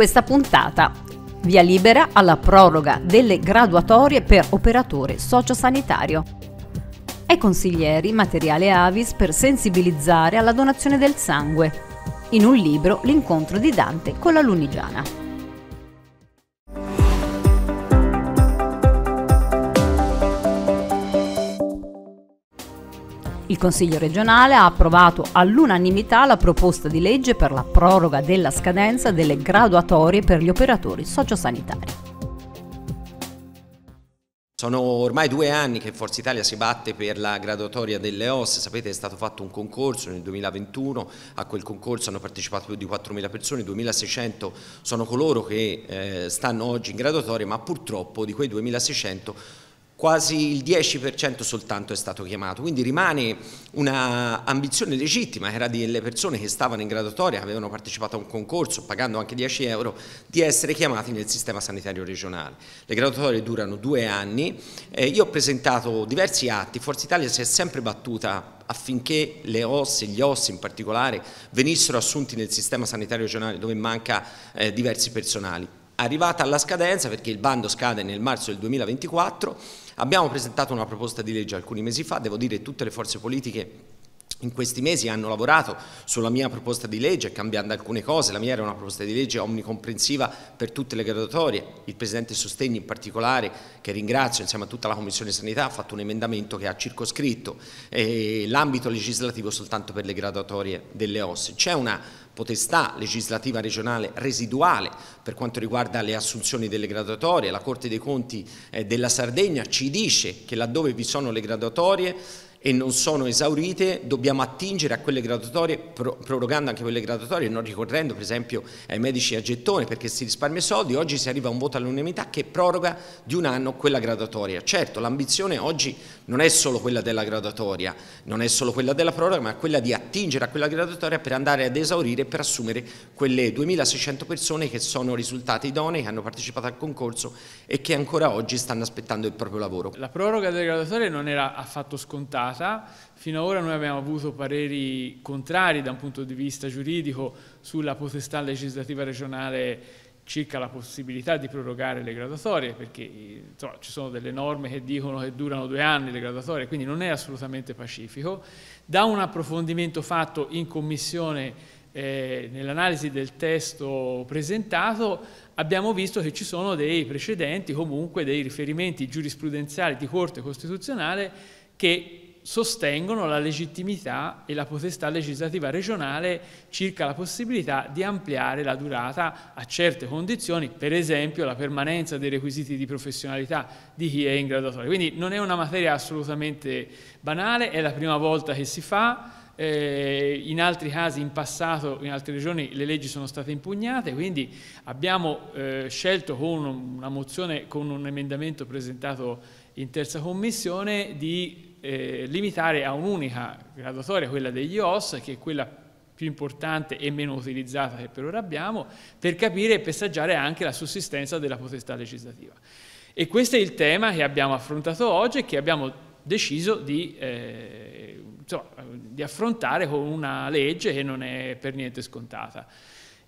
questa puntata. Via libera alla proroga delle graduatorie per operatore sociosanitario. Ai consiglieri materiale Avis per sensibilizzare alla donazione del sangue. In un libro l'incontro di Dante con la Lunigiana. Consiglio regionale ha approvato all'unanimità la proposta di legge per la proroga della scadenza delle graduatorie per gli operatori sociosanitari. Sono ormai due anni che Forza Italia si batte per la graduatoria delle OS, sapete è stato fatto un concorso nel 2021, a quel concorso hanno partecipato più di 4.000 persone, 2.600 sono coloro che eh, stanno oggi in graduatoria, ma purtroppo di quei 2.600 quasi il 10% soltanto è stato chiamato, quindi rimane un'ambizione legittima, era delle persone che stavano in graduatoria, avevano partecipato a un concorso pagando anche 10 euro, di essere chiamati nel sistema sanitario regionale. Le graduatorie durano due anni, eh, io ho presentato diversi atti, Forza Italia si è sempre battuta affinché le osse, gli ossi in particolare, venissero assunti nel sistema sanitario regionale dove manca eh, diversi personali. Arrivata alla scadenza, perché il bando scade nel marzo del 2024, abbiamo presentato una proposta di legge alcuni mesi fa, devo dire tutte le forze politiche in questi mesi hanno lavorato sulla mia proposta di legge cambiando alcune cose, la mia era una proposta di legge omnicomprensiva per tutte le graduatorie, il Presidente Sostegni in particolare che ringrazio insieme a tutta la Commissione Sanità ha fatto un emendamento che ha circoscritto eh, l'ambito legislativo soltanto per le graduatorie delle OSSE, c'è una potestà legislativa regionale residuale per quanto riguarda le assunzioni delle graduatorie, la Corte dei Conti eh, della Sardegna ci dice che laddove vi sono le graduatorie e non sono esaurite, dobbiamo attingere a quelle graduatorie, prorogando anche quelle graduatorie, non ricorrendo per esempio ai medici a gettone perché si risparmia soldi, oggi si arriva a un voto all'unanimità che proroga di un anno quella graduatoria. Certo, l'ambizione oggi non è solo quella della graduatoria, non è solo quella della proroga, ma è quella di attingere a quella graduatoria per andare ad esaurire e per assumere quelle 2600 persone che sono risultate idonee, che hanno partecipato al concorso e che ancora oggi stanno aspettando il proprio lavoro. La proroga delle graduatorie non era affatto scontata stata. Fino noi abbiamo avuto pareri contrari da un punto di vista giuridico sulla potestà legislativa regionale circa la possibilità di prorogare le graduatorie, perché insomma, ci sono delle norme che dicono che durano due anni le graduatorie, quindi non è assolutamente pacifico. Da un approfondimento fatto in commissione eh, nell'analisi del testo presentato abbiamo visto che ci sono dei precedenti, comunque dei riferimenti giurisprudenziali di Corte Costituzionale che sostengono la legittimità e la potestà legislativa regionale circa la possibilità di ampliare la durata a certe condizioni, per esempio la permanenza dei requisiti di professionalità di chi è in graduatoria. Quindi non è una materia assolutamente banale, è la prima volta che si fa, eh, in altri casi in passato, in altre regioni, le leggi sono state impugnate, quindi abbiamo eh, scelto con una mozione, con un emendamento presentato in terza commissione, di eh, limitare a un'unica graduatoria, quella degli OS, che è quella più importante e meno utilizzata che per ora abbiamo, per capire e pesaggiare anche la sussistenza della potestà legislativa. E questo è il tema che abbiamo affrontato oggi e che abbiamo deciso di, eh, insomma, di affrontare con una legge che non è per niente scontata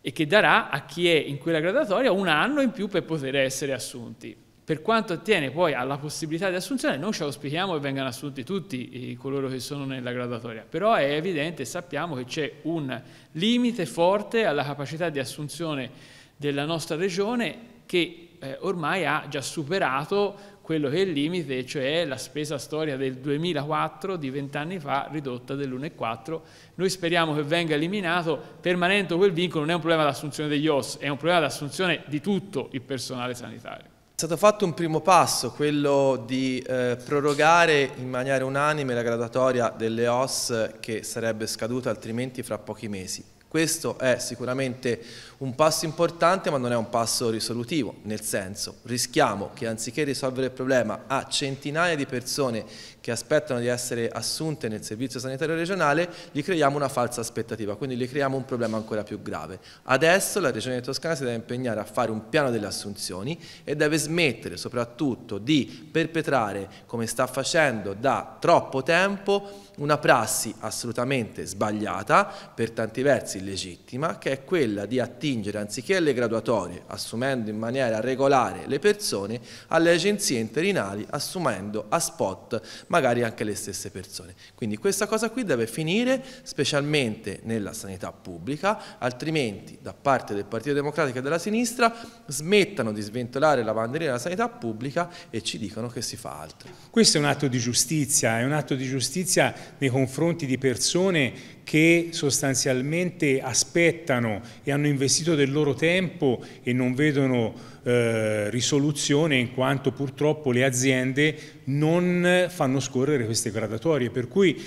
e che darà a chi è in quella graduatoria un anno in più per poter essere assunti. Per quanto attiene poi alla possibilità di assunzione, noi ci auspichiamo che vengano assunti tutti coloro che sono nella graduatoria, però è evidente, sappiamo che c'è un limite forte alla capacità di assunzione della nostra regione che eh, ormai ha già superato quello che è il limite, cioè la spesa storia del 2004 di vent'anni fa ridotta dell'1,4. Noi speriamo che venga eliminato, permanente quel vincolo non è un problema di assunzione degli OS, è un problema di assunzione di tutto il personale sanitario stato fatto un primo passo, quello di eh, prorogare in maniera unanime la gradatoria delle OS che sarebbe scaduta altrimenti fra pochi mesi. Questo è sicuramente un passo importante ma non è un passo risolutivo, nel senso rischiamo che anziché risolvere il problema a centinaia di persone che aspettano di essere assunte nel servizio sanitario regionale, gli creiamo una falsa aspettativa, quindi gli creiamo un problema ancora più grave. Adesso la Regione Toscana si deve impegnare a fare un piano delle assunzioni e deve smettere soprattutto di perpetrare, come sta facendo da troppo tempo, una prassi assolutamente sbagliata, per tanti versi illegittima, che è quella di attingere anziché alle graduatorie, assumendo in maniera regolare le persone, alle agenzie interinali, assumendo a spot magari anche le stesse persone. Quindi questa cosa qui deve finire specialmente nella sanità pubblica, altrimenti da parte del Partito Democratico e della sinistra smettano di sventolare la bandiera della sanità pubblica e ci dicono che si fa altro. Questo è un atto di giustizia, è un atto di giustizia nei confronti di persone che sostanzialmente aspettano e hanno investito del loro tempo e non vedono eh, risoluzione in quanto purtroppo le aziende non fanno scorrere queste gradatorie. Per cui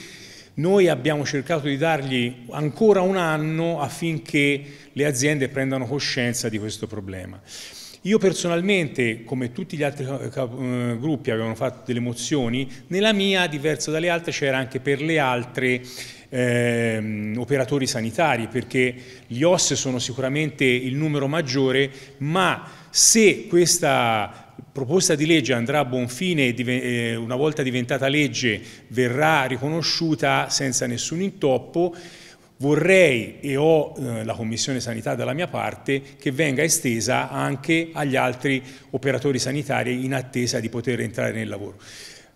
noi abbiamo cercato di dargli ancora un anno affinché le aziende prendano coscienza di questo problema. Io personalmente, come tutti gli altri eh, gruppi avevano fatto delle mozioni, nella mia, diversa dalle altre, c'era anche per le altre ehm, operatori sanitari, perché gli OS sono sicuramente il numero maggiore, ma se questa proposta di legge andrà a buon fine e eh, una volta diventata legge verrà riconosciuta senza nessun intoppo, Vorrei, e ho eh, la Commissione Sanità dalla mia parte, che venga estesa anche agli altri operatori sanitari in attesa di poter entrare nel lavoro.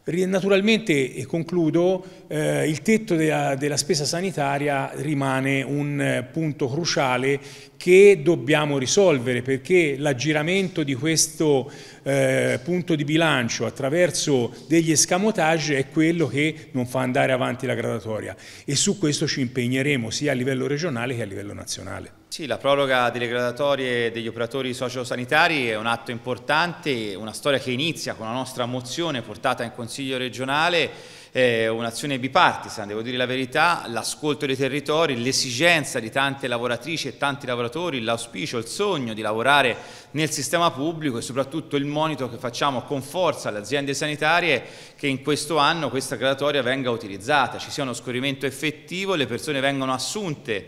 Naturalmente, e concludo, eh, il tetto della, della, spesa sanitaria rimane un eh, punto cruciale che dobbiamo risolvere perché l'aggiramento di questo eh, punto di bilancio attraverso degli escamotage è quello che non fa andare avanti la gradatoria e su questo ci impegneremo sia a livello regionale che a livello nazionale. Sì, la proroga delle gradatorie degli operatori sociosanitari è un atto importante, una storia che inizia con la nostra mozione portata in Consiglio regionale eh, un'azione bipartisan, devo dire la verità, l'ascolto dei territori, l'esigenza di tante lavoratrici e tanti lavoratori, l'auspicio, il sogno di lavorare nel sistema pubblico e soprattutto il monito che facciamo con forza alle aziende sanitarie che in questo anno questa graduatoria venga utilizzata, ci sia uno scorrimento effettivo, le persone vengono assunte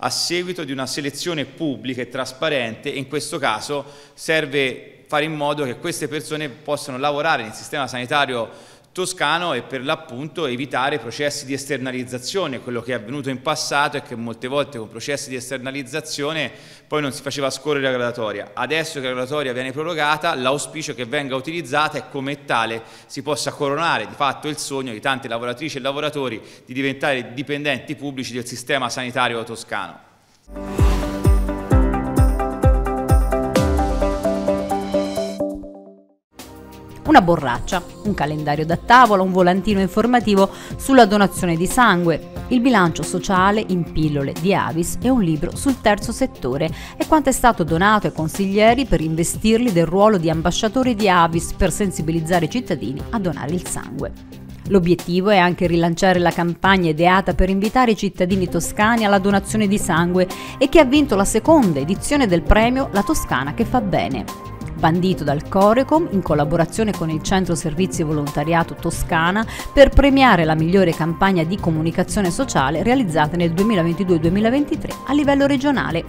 a seguito di una selezione pubblica e trasparente e in questo caso serve fare in modo che queste persone possano lavorare nel sistema sanitario toscano e per l'appunto evitare processi di esternalizzazione, quello che è avvenuto in passato è che molte volte con processi di esternalizzazione poi non si faceva scorrere la gradatoria. Adesso che la gradatoria viene prorogata, l'auspicio che venga utilizzata e come tale si possa coronare di fatto il sogno di tante lavoratrici e lavoratori di diventare dipendenti pubblici del sistema sanitario toscano. una borraccia, un calendario da tavola, un volantino informativo sulla donazione di sangue, il bilancio sociale in pillole di Avis e un libro sul terzo settore e quanto è stato donato ai consiglieri per investirli del ruolo di ambasciatori di Avis per sensibilizzare i cittadini a donare il sangue. L'obiettivo è anche rilanciare la campagna ideata per invitare i cittadini toscani alla donazione di sangue e che ha vinto la seconda edizione del premio La Toscana che fa bene bandito dal Corecom in collaborazione con il Centro Servizi Volontariato Toscana per premiare la migliore campagna di comunicazione sociale realizzata nel 2022-2023 a livello regionale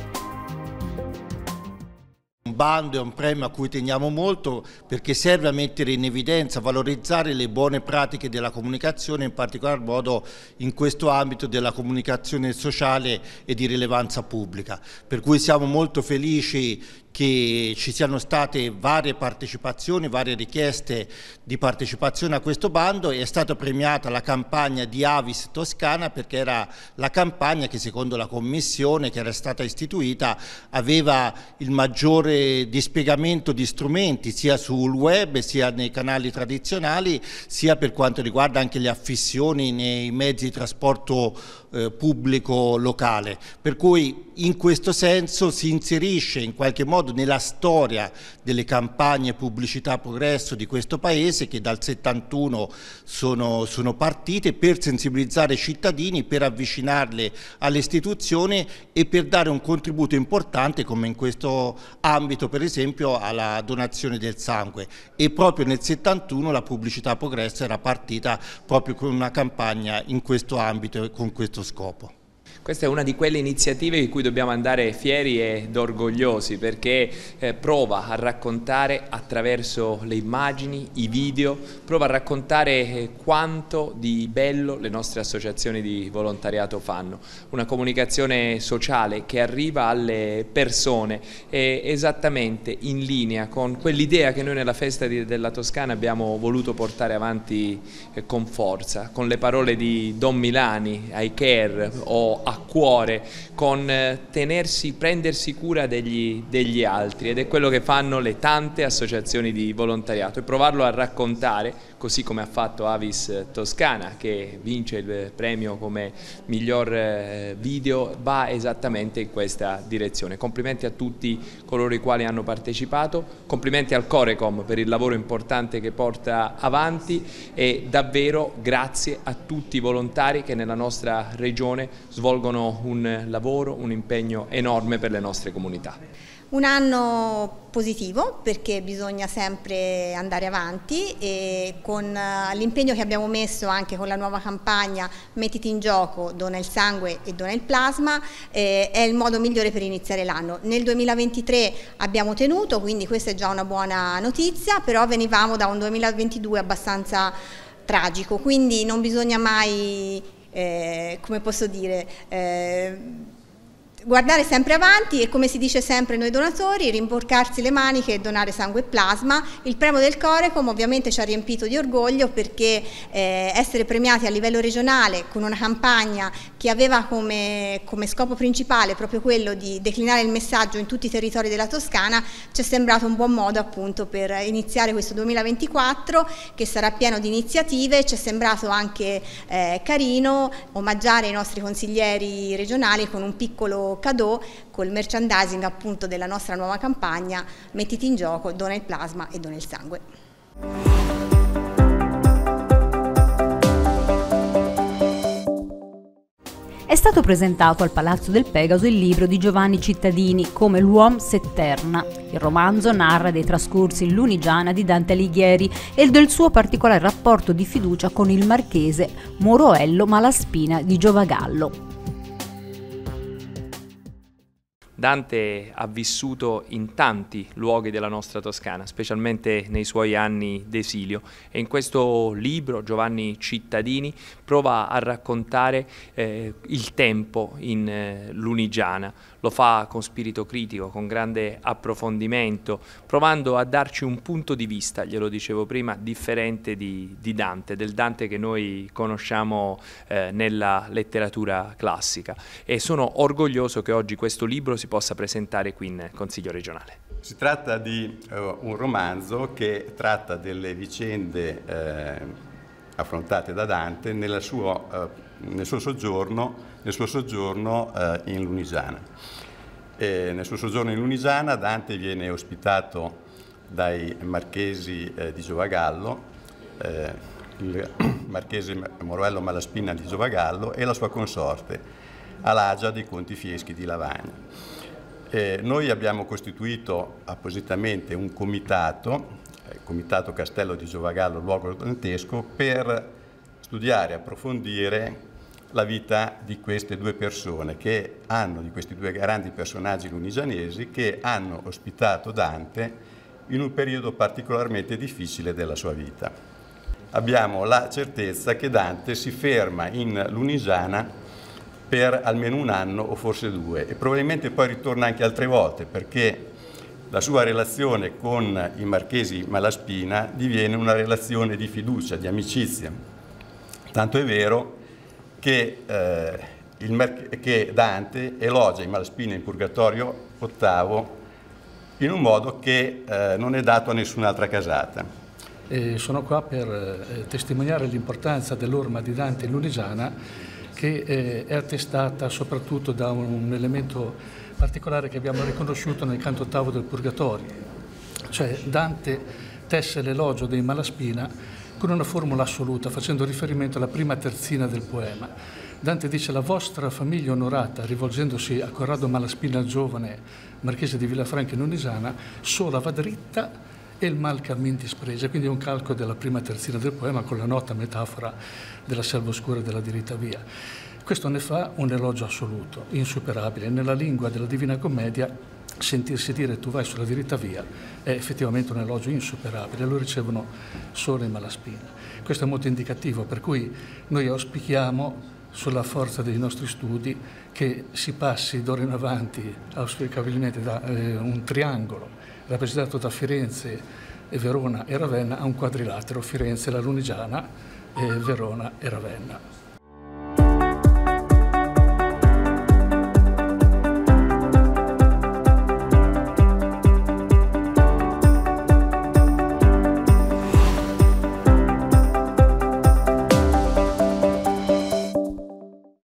Un bando è un premio a cui teniamo molto perché serve a mettere in evidenza, valorizzare le buone pratiche della comunicazione, in particolar modo in questo ambito della comunicazione sociale e di rilevanza pubblica. Per cui siamo molto felici che ci siano state varie partecipazioni, varie richieste di partecipazione a questo bando, e è stata premiata la campagna di Avis Toscana perché era la campagna che secondo la commissione che era stata istituita aveva il maggiore dispiegamento di strumenti sia sul web sia nei canali tradizionali sia per quanto riguarda anche le affissioni nei mezzi di trasporto eh, pubblico locale, per cui in questo senso si inserisce in qualche modo nella storia delle campagne pubblicità progresso di questo paese che dal 71 sono, sono partite per sensibilizzare i cittadini, per avvicinarle alle istituzioni e per dare un contributo importante come in questo ambito per esempio alla donazione del sangue e proprio nel 71 la pubblicità progresso era partita proprio con una campagna in questo ambito e con questo tus copos. Questa è una di quelle iniziative di cui dobbiamo andare fieri ed orgogliosi perché eh, prova a raccontare attraverso le immagini, i video, prova a raccontare eh, quanto di bello le nostre associazioni di volontariato fanno. Una comunicazione sociale che arriva alle persone è esattamente in linea con quell'idea che noi nella festa della Toscana abbiamo voluto portare avanti eh, con forza, con le parole di Don Milani, I Care o a cuore con eh, tenersi, prendersi cura degli, degli altri ed è quello che fanno le tante associazioni di volontariato e provarlo a raccontare così come ha fatto Avis eh, Toscana che vince il eh, premio come miglior eh, video, va esattamente in questa direzione. Complimenti a tutti coloro i quali hanno partecipato, complimenti al Corecom per il lavoro importante che porta avanti e davvero grazie a tutti i volontari che nella nostra regione svolgono un lavoro, un impegno enorme per le nostre comunità. Un anno positivo perché bisogna sempre andare avanti e con eh, l'impegno che abbiamo messo anche con la nuova campagna Mettiti in gioco, dona il sangue e dona il plasma eh, è il modo migliore per iniziare l'anno. Nel 2023 abbiamo tenuto, quindi questa è già una buona notizia, però venivamo da un 2022 abbastanza tragico, quindi non bisogna mai, eh, come posso dire, eh, guardare sempre avanti e come si dice sempre noi donatori, rimborcarsi le maniche e donare sangue e plasma. Il premio del Corecom ovviamente ci ha riempito di orgoglio perché eh, essere premiati a livello regionale con una campagna che aveva come, come, scopo principale proprio quello di declinare il messaggio in tutti i territori della Toscana ci è sembrato un buon modo appunto per iniziare questo 2024 che sarà pieno di iniziative, ci è sembrato anche eh, carino omaggiare i nostri consiglieri regionali con un piccolo cadeau Cadò col merchandising appunto della nostra nuova campagna Mettiti in gioco, dona il plasma e dona il sangue. è stato presentato al Palazzo del Pegaso il libro di Giovanni Cittadini come L'uomo setterna. Il romanzo narra dei trascorsi in Lunigiana di Dante Alighieri e del suo particolare rapporto di fiducia con il marchese Moroello Malaspina di Giovagallo. Dante ha vissuto in tanti luoghi della nostra Toscana, specialmente nei suoi anni d'esilio e in questo libro Giovanni Cittadini prova a raccontare eh, il tempo in eh, Lunigiana, lo fa con spirito critico, con grande approfondimento, provando a darci un punto di vista, glielo dicevo prima, differente di, di Dante, del Dante che noi conosciamo eh, nella letteratura classica e sono orgoglioso che oggi questo libro si possa presentare qui in Consiglio regionale. Si tratta di uh, un romanzo che tratta delle vicende eh, affrontate da Dante sua, uh, nel suo soggiorno nel suo soggiorno eh, in Lunigiana. E nel suo soggiorno in Lunigiana Dante viene ospitato dai marchesi eh, di Giovagallo, eh, il marchese Morello Malaspina di Giovagallo e la sua consorte, Alagia dei Conti Fieschi di Lavagna. Eh, noi abbiamo costituito appositamente un comitato, il eh, Comitato Castello di Giovagallo, luogo dantesco, per studiare, approfondire la vita di queste due persone, che hanno, di questi due grandi personaggi lunigianesi, che hanno ospitato Dante in un periodo particolarmente difficile della sua vita. Abbiamo la certezza che Dante si ferma in Lunigiana per almeno un anno o forse due e probabilmente poi ritorna anche altre volte perché la sua relazione con i marchesi Malaspina diviene una relazione di fiducia, di amicizia. Tanto è vero che, eh, il, che Dante elogia i Malaspina in Purgatorio VIII in un modo che eh, non è dato a nessun'altra casata. E sono qua per eh, testimoniare l'importanza dell'orma di Dante in Lunigiana che eh, è attestata soprattutto da un, un, elemento particolare che abbiamo riconosciuto nel canto ottavo del Purgatorio, cioè Dante tesse l'elogio dei Malaspina con una formula assoluta, facendo riferimento alla prima terzina del poema. Dante dice la vostra famiglia onorata, rivolgendosi a Corrado Malaspina giovane, marchese di Villafranca in Unisana, sola va dritta e il mal cammin disprese, quindi è un calco della prima terzina del poema con la nota metafora della selva oscura e della diritta via. Questo ne fa un elogio assoluto, insuperabile. Nella lingua della Divina Commedia sentirsi dire tu vai sulla diritta via è effettivamente un elogio insuperabile, lo ricevono solo in Malaspina. Questo è molto indicativo, per cui noi auspichiamo sulla forza dei nostri studi che si passi d'ora in avanti auspicabilmente da eh, un triangolo rappresentato da Firenze, Verona e Ravenna a un quadrilatero Firenze, la Lunigiana, eh, Verona e Ravenna.